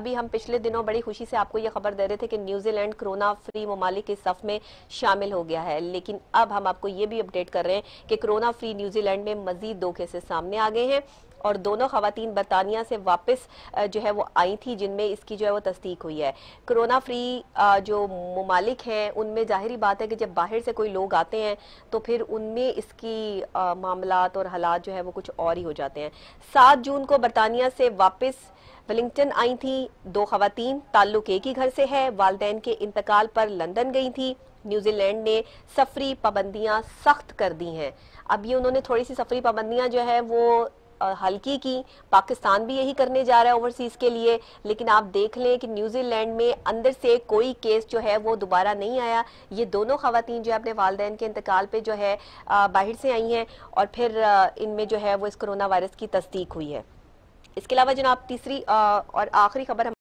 अभी हम पिछले दिनों बड़ी खुशी से आपको यह खबर दे रहे थे कि न्यूजीलैंड कोरोना फ्री ममालिक के सफ में शामिल हो गया है लेकिन अब हम आपको ये भी अपडेट कर रहे हैं कि कोरोना फ्री न्यूजीलैंड में मजीद दो केसेस सामने आ गए हैं और दोनों खातन बरतानिया से वापस जो है वो आई थी जिनमें इसकी जो है वो तस्दीक हुई है कोरोना फ्री जो ममालिक हैं उनमें जाहिर बात है कि जब बाहर से कोई लोग आते हैं तो फिर उनमें इसकी मामला और हालात जो है वो कुछ और ही हो जाते हैं सात जून को बरतानिया से वापस वेलिंगटन आई थी दो खातन ताल्लुक एक ही घर से है वालदेन के इंतकाल पर लंदन गई थी न्यूजीलैंड ने सफरी पाबंदियां सख्त कर दी हैं अब ये उन्होंने थोड़ी सी सफरी पाबंदियां जो है वो हल्की की पाकिस्तान भी यही करने जा रहा है ओवरसीज के लिए लेकिन आप देख लें कि न्यूजीलैंड में अंदर से कोई केस जो है वो दोबारा नहीं आया ये दोनों खातन जो है अपने वालदे के इंतकाल पर जो है बाहर से आई हैं और फिर इनमें जो है वो इस करोना वायरस की तस्दीक हुई है इसके अलावा जनाब तीसरी और आखिरी खबर